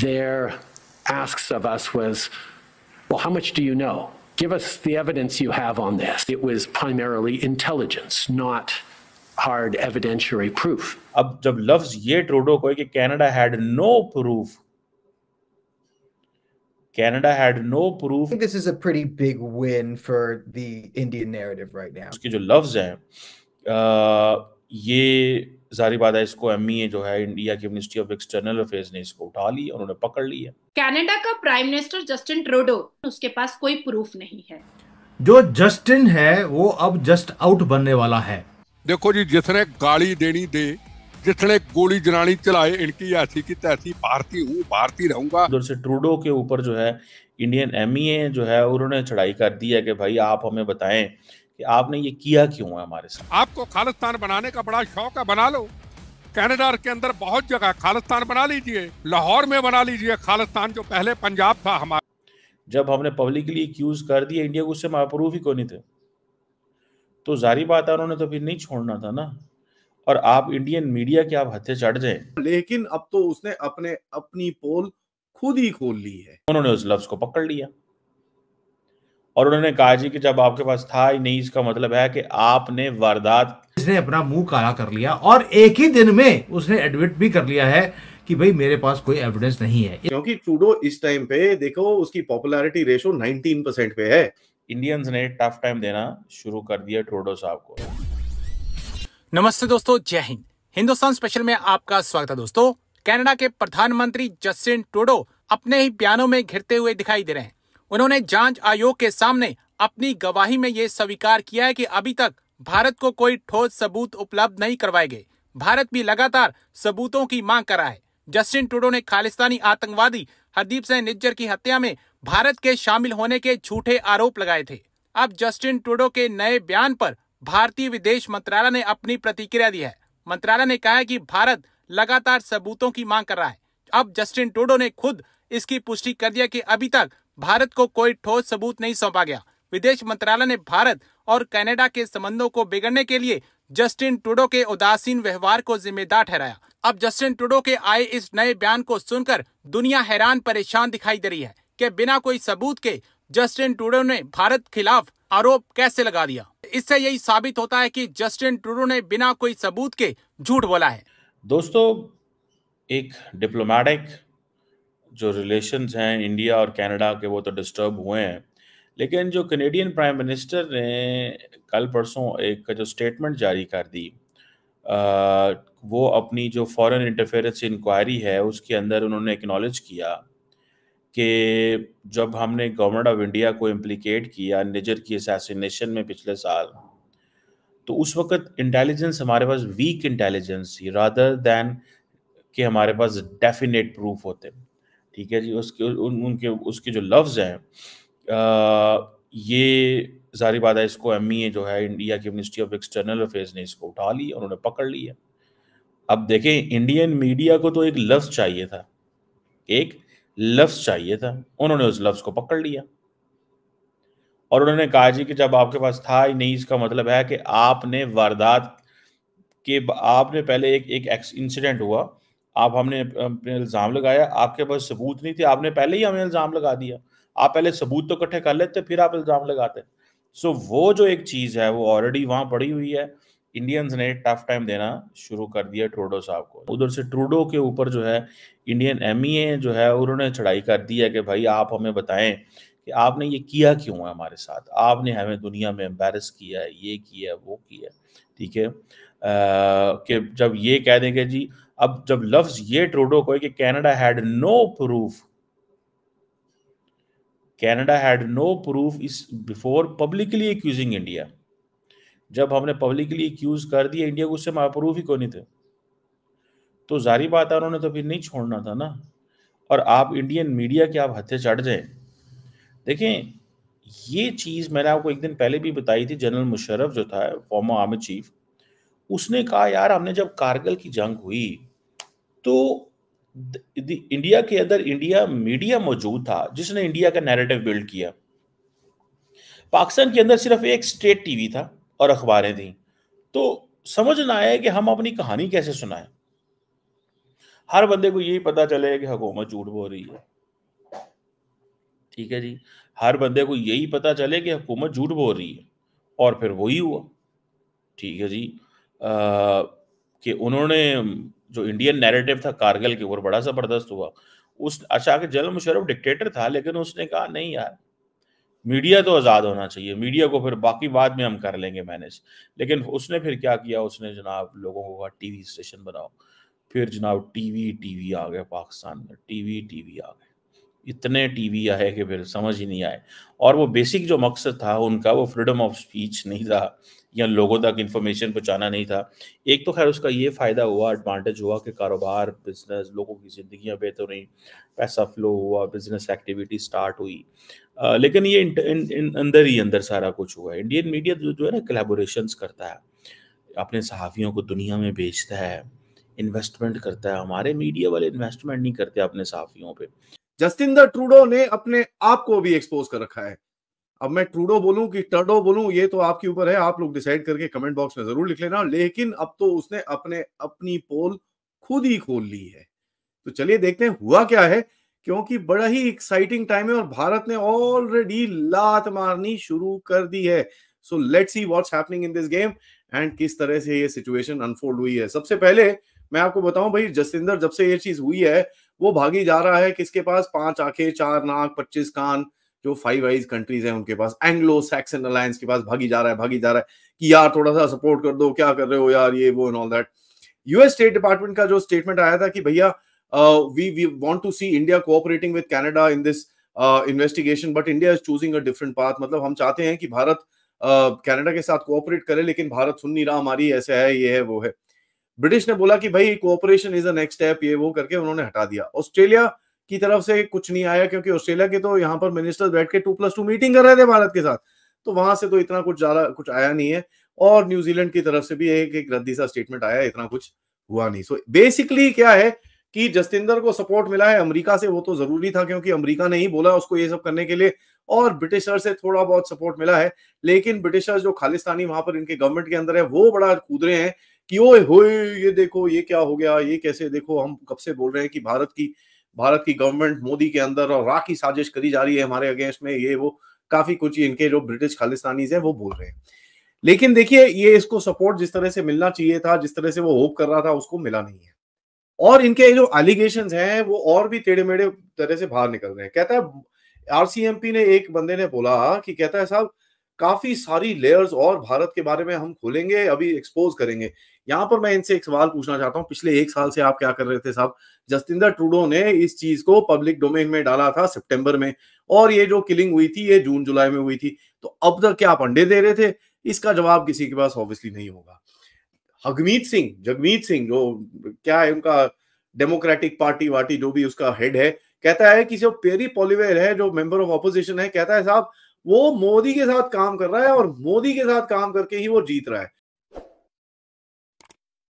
their asks of us was, well, how much do you know? Give us the evidence you have on this. It was primarily intelligence, not hard evidentiary proof. अब जब loves ये Trudeau को कि Canada had no proof Canada had no proof. I think this is a pretty big win for the Indian narrative right now. उसके जो loves हैं ये जारी बात है इसको एम e जो है इंडिया की मिनिस्ट्री ऑफ एक्सटर्नल अफेयर्स ने इसको उठा लिया उन्होंने पकड़ लिया कनाडा का प्राइम मिनिस्टर जस्टिन ट्रूडो उसके पास कोई प्रूफ नहीं है जो जस्टिन है वो अब जस्ट आउट बनने वाला है देखो जी जिसने गाली देनी दे जिसने गोली जनानी चलाए इनकी ऐसी की तैसी भारतीय हूँ भारतीय रहूंगा उधर से ट्रूडो के ऊपर जो है इंडियन एम e जो है उन्होंने चढ़ाई कर दी है कि भाई आप हमें बताएं कि आपने ये किया क्यों है हमारे साथ आपको खालिस्तान बनाने का बड़ा शौक है बना लो कैनेडा के अंदर बहुत जगह खालिस्तान बना लीजिए लाहौर में बना लीजिए खालिस्तान जो पहले पंजाब था हमारा जब हमने पब्लिकली एक्यूज कर दिया इंडिया को उससे हम अप्रूव ही को नहीं थे तो जारी बात है उन्होंने तो फिर नहीं छोड़ना था ना और आप इंडियन मीडिया के आप हथे चढ़ जाए लेकिन अब तो उसने अपने अपनी पोल खुद ही खोल ली है उन्होंने उस लफ्ज को पकड़ लिया और उन्होंने कहा जी कि जब आपके पास था ही नहीं इसका मतलब है कि आपने वारदात इसने अपना मुंह काला कर लिया और एक ही दिन में उसने एडमिट भी कर लिया है कि भाई मेरे पास कोई एविडेंस नहीं है क्योंकि ट्रूडो इस टाइम पे देखो उसकी पॉपुलैरिटी रेशो 19 परसेंट पे है इंडियंस ने टफ टाइम देना शुरू कर दिया ट्रूडो साहब को नमस्ते दोस्तों जय हिंद हिंदुस्तान स्पेशल में आपका स्वागत है दोस्तों कनाडा के प्रधानमंत्री जस्टिन ट्रूडो अपने ही बयानों में घिरते हुए दिखाई दे रहे हैं उन्होंने जांच आयोग के सामने अपनी गवाही में ये स्वीकार किया है कि अभी तक भारत को कोई ठोस सबूत उपलब्ध नहीं करवाए गए भारत भी लगातार सबूतों की मांग कर रहा है जस्टिन टूडो ने खालिस्तानी आतंकवादी हरदीप सिंह निज्जर की हत्या में भारत के शामिल होने के झूठे आरोप लगाए थे अब जस्टिन टूडो के नए बयान पर भारतीय विदेश मंत्रालय ने अपनी प्रतिक्रिया दी है मंत्रालय ने कहा है कि भारत लगातार सबूतों की मांग कर रहा है अब जस्टिन टूडो ने खुद इसकी पुष्टि कर दिया कि अभी तक भारत को कोई ठोस सबूत नहीं सौंपा गया विदेश मंत्रालय ने भारत और कनाडा के संबंधों को बिगड़ने के लिए जस्टिन टूडो के उदासीन व्यवहार को जिम्मेदार ठहराया अब जस्टिन टूडो के आए इस नए बयान को सुनकर दुनिया हैरान परेशान दिखाई दे रही है कि बिना कोई सबूत के जस्टिन टूडो ने भारत खिलाफ आरोप कैसे लगा दिया इससे यही साबित होता है कि जस्टिन टूडो ने बिना कोई सबूत के झूठ बोला है दोस्तों एक डिप्लोमेटिक जो रिलेशंस हैं इंडिया और कनाडा के वो तो डिस्टर्ब हुए हैं लेकिन जो कनेडियन प्राइम मिनिस्टर ने कल परसों एक जो स्टेटमेंट जारी कर दी आ, वो अपनी जो फॉरेन इंटरफेरेंस इंक्वायरी है उसके अंदर उन्होंने एक्नॉलेज किया कि जब हमने गवर्नमेंट ऑफ इंडिया को इम्प्लीकेट किया निजर की असैसिनेशन में पिछले साल तो उस वक्त इंटेलिजेंस हमारे पास वीक इंटेलिजेंस थी रादर दैन कि हमारे पास डेफिनेट प्रूफ होते हैं ठीक है जी उसके उन, उनके उसके जो लफ्ज़ हैं ये जारी बात है इसको एम e जो है इंडिया की मिनिस्ट्री ऑफ एक्सटर्नल अफेयर्स ने इसको उठा लिया उन्होंने पकड़ लिया अब देखें इंडियन मीडिया को तो एक लफ्ज़ चाहिए था एक लफ्ज़ चाहिए था उन्होंने उस लफ्ज़ को पकड़ लिया और उन्होंने कहा जी कि जब आपके पास था ही नहीं इसका मतलब है कि आपने वारदात के आपने पहले एक एक इंसिडेंट हुआ आप हमने इल्ज़ाम लगाया आपके पास सबूत नहीं थे आपने पहले ही हमें इल्ज़ाम लगा दिया आप पहले सबूत तो इकट्ठे कर लेते फिर आप इल्ज़ाम लगाते सो वो जो एक चीज़ है वो ऑलरेडी वहाँ पड़ी हुई है इंडियंस ने टफ टाइम देना शुरू कर दिया ट्रूडो साहब को उधर से ट्रूडो के ऊपर जो है इंडियन एम e जो है उन्होंने चढ़ाई कर दी है कि भाई आप हमें बताएं कि आपने ये किया क्यों है हमारे साथ आपने हमें दुनिया में एम्बेरस किया है ये किया है वो किया है ठीक है कि जब ये कह देंगे जी अब जब लफ्ज ये ट्रूडो को है कि had no proof Canada had no proof is before publicly accusing India जब हमने पब्लिकली एक्यूज कर दिया इंडिया को उससे हम अप्रूव ही को नहीं थे तो जारी बात है उन्होंने तो फिर नहीं छोड़ना था ना और आप इंडियन मीडिया के आप हथे चढ़ जाए देखें ये चीज़ मैंने आपको एक दिन पहले भी बताई थी जनरल मुशर्रफ जो था फॉर्मर आर्मी चीफ उसने कहा यार हमने जब कारगिल की जंग हुई तो इंडिया के अंदर इंडिया मीडिया मौजूद था जिसने इंडिया का नैरेटिव बिल्ड किया पाकिस्तान के अंदर सिर्फ एक स्टेट टीवी था और अखबारें थी तो समझ ना आया कि हम अपनी कहानी कैसे सुनाएं हर बंदे को यही पता चले कि हुकूमत झूठ बोल रही है ठीक है जी हर बंदे को यही पता चले कि हुकूमत झूठ बोल रही है और फिर वही हुआ ठीक है जी आ, कि उन्होंने जो इंडियन नैरेटिव था कारगिल के ऊपर बड़ा ज़बरदस्त हुआ उस अच्छा कि जनरल मुशरफ डिक्टेटर था लेकिन उसने कहा नहीं यार मीडिया तो आज़ाद होना चाहिए मीडिया को फिर बाकी बाद में हम कर लेंगे मैनेज लेकिन उसने फिर क्या किया उसने जनाब लोगों को कहा टीवी स्टेशन बनाओ फिर जनाब टीवी टीवी आ गए पाकिस्तान में टीवी टीवी आ गए इतने टीवी आए कि फिर समझ ही नहीं आए और वो बेसिक जो मकसद था उनका वो फ्रीडम ऑफ स्पीच नहीं था या लोगों तक इन्फॉर्मेशन पहुँचाना नहीं था एक तो खैर उसका ये फ़ायदा हुआ एडवांटेज हुआ कि कारोबार बिजनेस लोगों की जिंदगियां बेहतर हुई पैसा फ्लो हुआ बिजनेस एक्टिविटी स्टार्ट हुई आ, लेकिन ये इन, इन, इन अंदर ही अंदर सारा कुछ हुआ इंडियन मीडिया जो जो है ना कलेबोरेशन करता है अपने सहाफ़ियों को दुनिया में भेजता है इन्वेस्टमेंट करता है हमारे मीडिया वाले इन्वेस्टमेंट नहीं करते अपने सहाफ़ियों पर जस्टिंदर ट्रूडो ने अपने आप को भी एक्सपोज कर रखा है अब मैं ट्रूडो बोलूं कि टर्डो बोलूं ये तो आपके ऊपर है आप लोग डिसाइड करके कमेंट बॉक्स में जरूर लिख लेना लेकिन अब तो उसने अपने अपनी पोल खुद ही खोल ली है तो चलिए देखते हैं हुआ क्या है क्योंकि बड़ा ही एक्साइटिंग टाइम है और भारत ने ऑलरेडी लात मारनी शुरू कर दी है so let see what's happening in this game and किस तरह से ये सिचुएशन अनफोल्ड हुई है सबसे पहले मैं आपको बताऊं भाई जसिंदर जब से ये चीज हुई है वो भागी जा रहा है किसके पास पांच आंखें चार नाक पच्चीस कान जो फाइव आइज कंट्रीज है उनके पास एंग्लो सैक्सन अलायंस के पास भागी जा रहा है भागी जा रहा है कि यार थोड़ा सा सपोर्ट कर दो क्या कर रहे हो यार ये वो and all that US state department का जो स्टेटमेंट आया था कि भैया we we want to see India cooperating with Canada in this investigation but India is choosing a different path मतलब हम चाहते हैं कि भारत कनाडा uh, के साथ कोऑपरेट करे लेकिन भारत सुन नहीं रहा हमारी ऐसे है ये है वो है ब्रिटिश ने बोला कि भाई cooperation is a next step ये वो करके उन्होंने हटा दिया ऑस्ट्रेलिया की तरफ से कुछ नहीं आया क्योंकि ऑस्ट्रेलिया के तो यहाँ पर मिनिस्टर बैठ के टू प्लस टू मीटिंग कर रहे थे भारत के साथ तो वहां से तो इतना कुछ ज्यादा कुछ आया नहीं है और न्यूजीलैंड की तरफ से भी एक एक रद्दी सा स्टेटमेंट आया इतना कुछ हुआ नहीं सो so, बेसिकली क्या है कि जस्टिंदर को सपोर्ट मिला है अमेरिका से वो तो जरूरी था क्योंकि अमेरिका ने ही बोला उसको ये सब करने के लिए और ब्रिटिशर से थोड़ा बहुत सपोर्ट मिला है लेकिन ब्रिटिशर्स जो खालिस्तानी वहां पर इनके गवर्नमेंट के अंदर है वो बड़ा कूदरे हैं कि ओए होए ये देखो ये क्या हो गया ये कैसे देखो हम कब से बोल रहे हैं कि भारत की भारत की गवर्नमेंट मोदी के अंदर और राह की साजिश करी जा रही है हमारे अगेंस्ट में ये वो काफी कुछ इनके जो ब्रिटिश खालिस्तानीज है वो बोल रहे हैं लेकिन देखिए ये इसको सपोर्ट जिस तरह से मिलना चाहिए था जिस तरह से वो होप कर रहा था उसको मिला नहीं है और इनके जो एलिगेशन हैं वो और भी टेढ़े मेढ़े तरह से बाहर निकल रहे हैं कहता है आरसीएमपी ने एक बंदे ने बोला कि कहता है साहब काफी सारी लेयर्स और भारत के बारे में हम खोलेंगे अभी एक्सपोज करेंगे यहाँ पर मैं इनसे एक सवाल पूछना चाहता हूँ पिछले एक साल से आप क्या कर रहे थे साहब जस्टिंदर ट्रूडो ने इस चीज को पब्लिक डोमेन में डाला था सितंबर में और ये जो किलिंग हुई थी ये जून जुलाई में हुई थी तो अब तक क्या आप अंडे दे रहे थे इसका जवाब किसी के पास ऑब्वियसली नहीं होगा हगमीत सिंह जगमीत सिंह जो क्या है उनका डेमोक्रेटिक पार्टी वार्टी जो भी उसका हेड है कहता है कि जो पेरी पॉलीवेर है जो मेंबर ऑफ ऑपोजिशन है कहता है साहब वो मोदी के साथ काम कर रहा है और मोदी के साथ काम करके ही वो जीत रहा है